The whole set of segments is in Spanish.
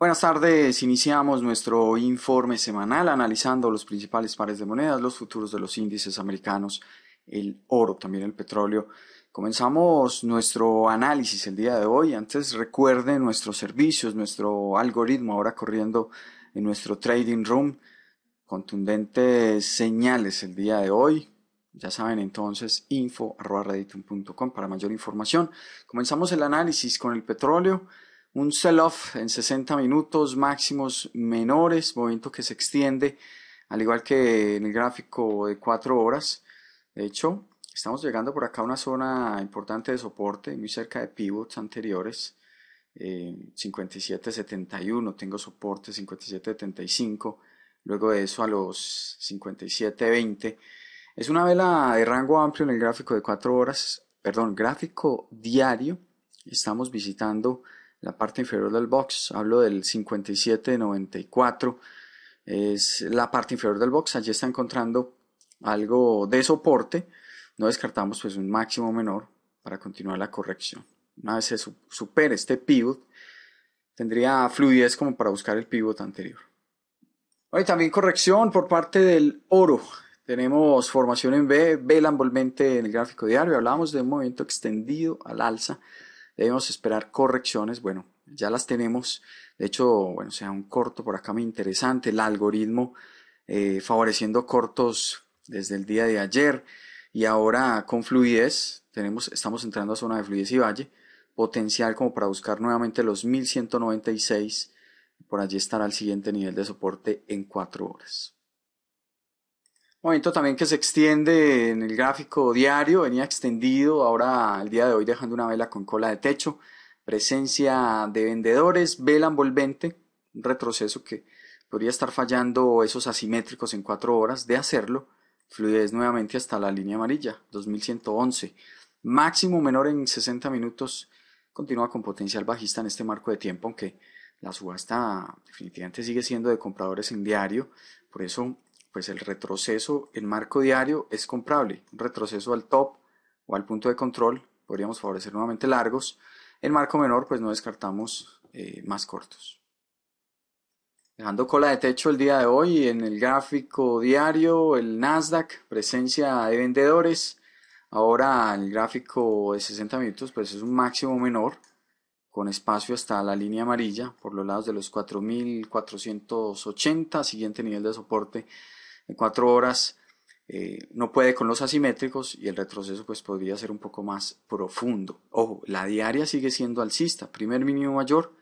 Buenas tardes, iniciamos nuestro informe semanal analizando los principales pares de monedas, los futuros de los índices americanos, el oro, también el petróleo. Comenzamos nuestro análisis el día de hoy. Antes recuerden nuestros servicios, nuestro algoritmo ahora corriendo en nuestro trading room. Contundentes señales el día de hoy. Ya saben entonces info.reditum.com para mayor información. Comenzamos el análisis con el petróleo un sell-off en 60 minutos, máximos menores, momento que se extiende, al igual que en el gráfico de 4 horas. De hecho, estamos llegando por acá a una zona importante de soporte, muy cerca de pivots anteriores. Eh, 57.71, tengo soporte 57.75, luego de eso a los 57.20. Es una vela de rango amplio en el gráfico de 4 horas, perdón, gráfico diario. Estamos visitando la parte inferior del box, hablo del 5794, es la parte inferior del box, allí está encontrando algo de soporte, no descartamos pues un máximo menor para continuar la corrección. Una vez se supere este pivot, tendría fluidez como para buscar el pivot anterior. hoy también corrección por parte del oro. Tenemos formación en B, B envolvente en el gráfico diario. Hablábamos de un movimiento extendido al alza Debemos esperar correcciones, bueno, ya las tenemos. De hecho, bueno, sea un corto por acá muy interesante, el algoritmo eh, favoreciendo cortos desde el día de ayer y ahora con fluidez, tenemos, estamos entrando a zona de fluidez y valle, potencial como para buscar nuevamente los 1196, por allí estará el siguiente nivel de soporte en 4 horas. Momento también que se extiende en el gráfico diario, venía extendido, ahora el día de hoy dejando una vela con cola de techo, presencia de vendedores, vela envolvente, un retroceso que podría estar fallando esos asimétricos en cuatro horas, de hacerlo, fluidez nuevamente hasta la línea amarilla, 2111, máximo menor en 60 minutos, continúa con potencial bajista en este marco de tiempo, aunque la subasta definitivamente sigue siendo de compradores en diario, por eso pues el retroceso en marco diario es comprable. Un retroceso al top o al punto de control podríamos favorecer nuevamente largos. En marco menor, pues no descartamos eh, más cortos. Dejando cola de techo el día de hoy, en el gráfico diario, el Nasdaq, presencia de vendedores. Ahora el gráfico de 60 minutos, pues es un máximo menor, con espacio hasta la línea amarilla por los lados de los 4.480, siguiente nivel de soporte en cuatro horas eh, no puede con los asimétricos y el retroceso pues podría ser un poco más profundo. Ojo, la diaria sigue siendo alcista, primer mínimo mayor,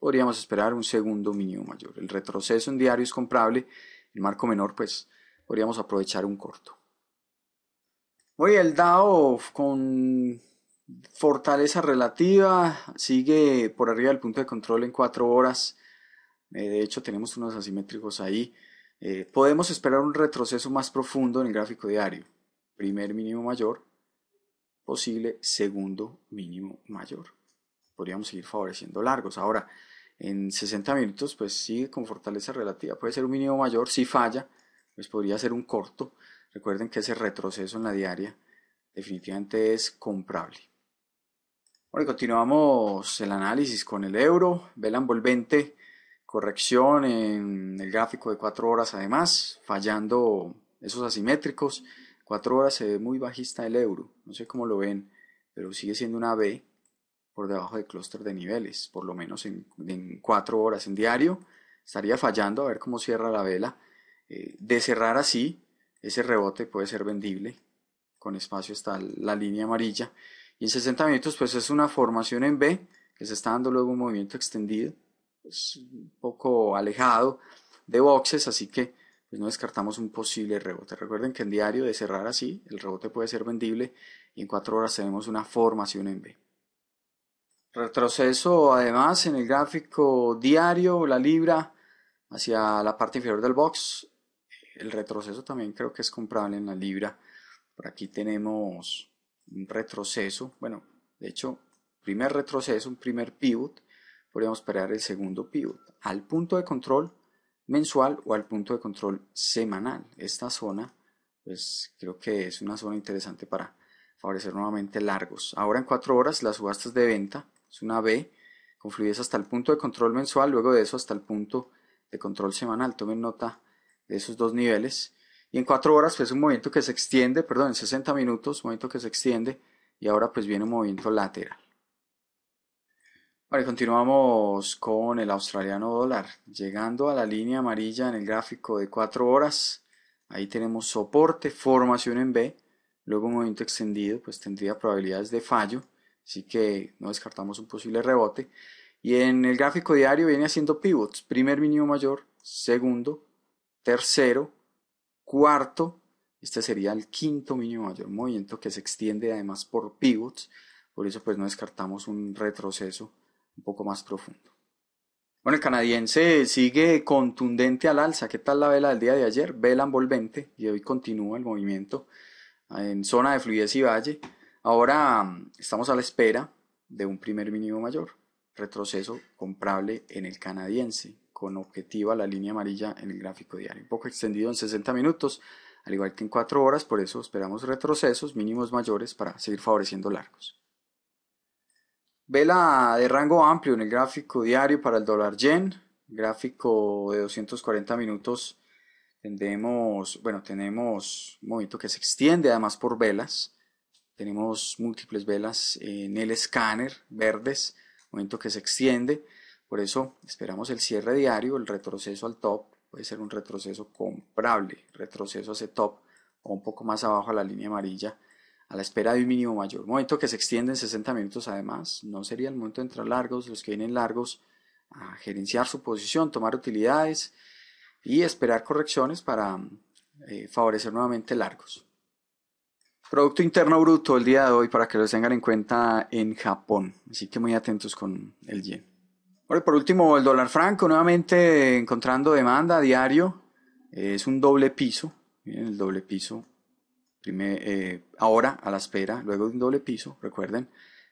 podríamos esperar un segundo mínimo mayor. El retroceso en diario es comprable, el marco menor pues podríamos aprovechar un corto. Hoy el DAO con fortaleza relativa sigue por arriba del punto de control en cuatro horas. Eh, de hecho tenemos unos asimétricos ahí. Eh, podemos esperar un retroceso más profundo en el gráfico diario. Primer mínimo mayor, posible segundo mínimo mayor. Podríamos seguir favoreciendo largos. Ahora, en 60 minutos, pues sigue con fortaleza relativa. Puede ser un mínimo mayor. Si falla, pues podría ser un corto. Recuerden que ese retroceso en la diaria definitivamente es comprable. Bueno, continuamos el análisis con el euro, vela envolvente corrección en el gráfico de 4 horas además, fallando esos asimétricos. 4 horas se ve muy bajista el euro, no sé cómo lo ven, pero sigue siendo una B por debajo del clúster de niveles, por lo menos en, en 4 horas en diario. Estaría fallando a ver cómo cierra la vela. Eh, de cerrar así, ese rebote puede ser vendible, con espacio está la línea amarilla. Y en 60 minutos pues es una formación en B, que se está dando luego un movimiento extendido pues, un poco alejado de boxes, así que pues, no descartamos un posible rebote. Recuerden que en diario de cerrar así, el rebote puede ser vendible y en cuatro horas tenemos una formación en B. Retroceso además en el gráfico diario, la libra hacia la parte inferior del box. El retroceso también creo que es comprable en la libra. Por aquí tenemos un retroceso, bueno, de hecho, primer retroceso, un primer pivot podríamos esperar el segundo pivot al punto de control mensual o al punto de control semanal. Esta zona, pues creo que es una zona interesante para favorecer nuevamente largos. Ahora en cuatro horas las subastas de venta, es una B, con fluidez hasta el punto de control mensual, luego de eso hasta el punto de control semanal. Tomen nota de esos dos niveles. Y en cuatro horas pues un movimiento que se extiende, perdón, en 60 minutos, un movimiento que se extiende y ahora pues viene un movimiento lateral continuamos con el australiano dólar. Llegando a la línea amarilla en el gráfico de 4 horas, ahí tenemos soporte, formación en B, luego un movimiento extendido, pues tendría probabilidades de fallo, así que no descartamos un posible rebote. Y en el gráfico diario viene haciendo pivots, primer mínimo mayor, segundo, tercero, cuarto, este sería el quinto mínimo mayor, movimiento que se extiende además por pivots, por eso pues no descartamos un retroceso un poco más profundo. Bueno, el canadiense sigue contundente al alza. ¿Qué tal la vela del día de ayer? Vela envolvente y hoy continúa el movimiento en zona de fluidez y valle. Ahora mm, estamos a la espera de un primer mínimo mayor, retroceso comprable en el canadiense, con objetivo a la línea amarilla en el gráfico diario, un poco extendido en 60 minutos, al igual que en 4 horas, por eso esperamos retrocesos mínimos mayores para seguir favoreciendo largos. Vela de rango amplio en el gráfico diario para el dólar yen, gráfico de 240 minutos. tenemos bueno, tenemos un momento que se extiende además por velas. Tenemos múltiples velas en el escáner verdes, momento que se extiende. Por eso esperamos el cierre diario, el retroceso al top. Puede ser un retroceso comprable, retroceso hacia top o un poco más abajo a la línea amarilla a la espera de un mínimo mayor. Momento que se extiende en 60 minutos además, no sería el momento de entrar largos, los que vienen largos a gerenciar su posición, tomar utilidades y esperar correcciones para eh, favorecer nuevamente largos. Producto Interno Bruto el día de hoy para que los tengan en cuenta en Japón. Así que muy atentos con el yen. por último, el dólar franco, nuevamente encontrando demanda a diario. Es un doble piso. el doble piso eh, ahora, a la espera, luego de un doble piso, recuerden,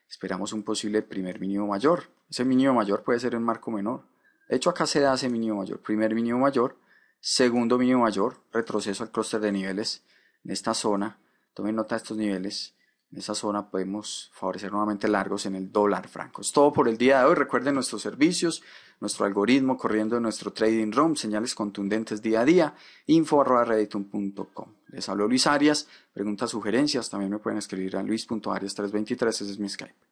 esperamos un posible primer mínimo mayor. Ese mínimo mayor puede ser un marco menor. De hecho, acá se da ese mínimo mayor. Primer mínimo mayor, segundo mínimo mayor, retroceso al clúster de niveles en esta zona. Tomen nota de estos niveles. En esa zona podemos favorecer nuevamente largos en el dólar franco. Es todo por el día de hoy. Recuerden nuestros servicios, nuestro algoritmo corriendo en nuestro trading room, señales contundentes día a día, info info.redditum.com. Les hablo Luis Arias. Preguntas, sugerencias, también me pueden escribir a luis.arias323, ese es mi Skype.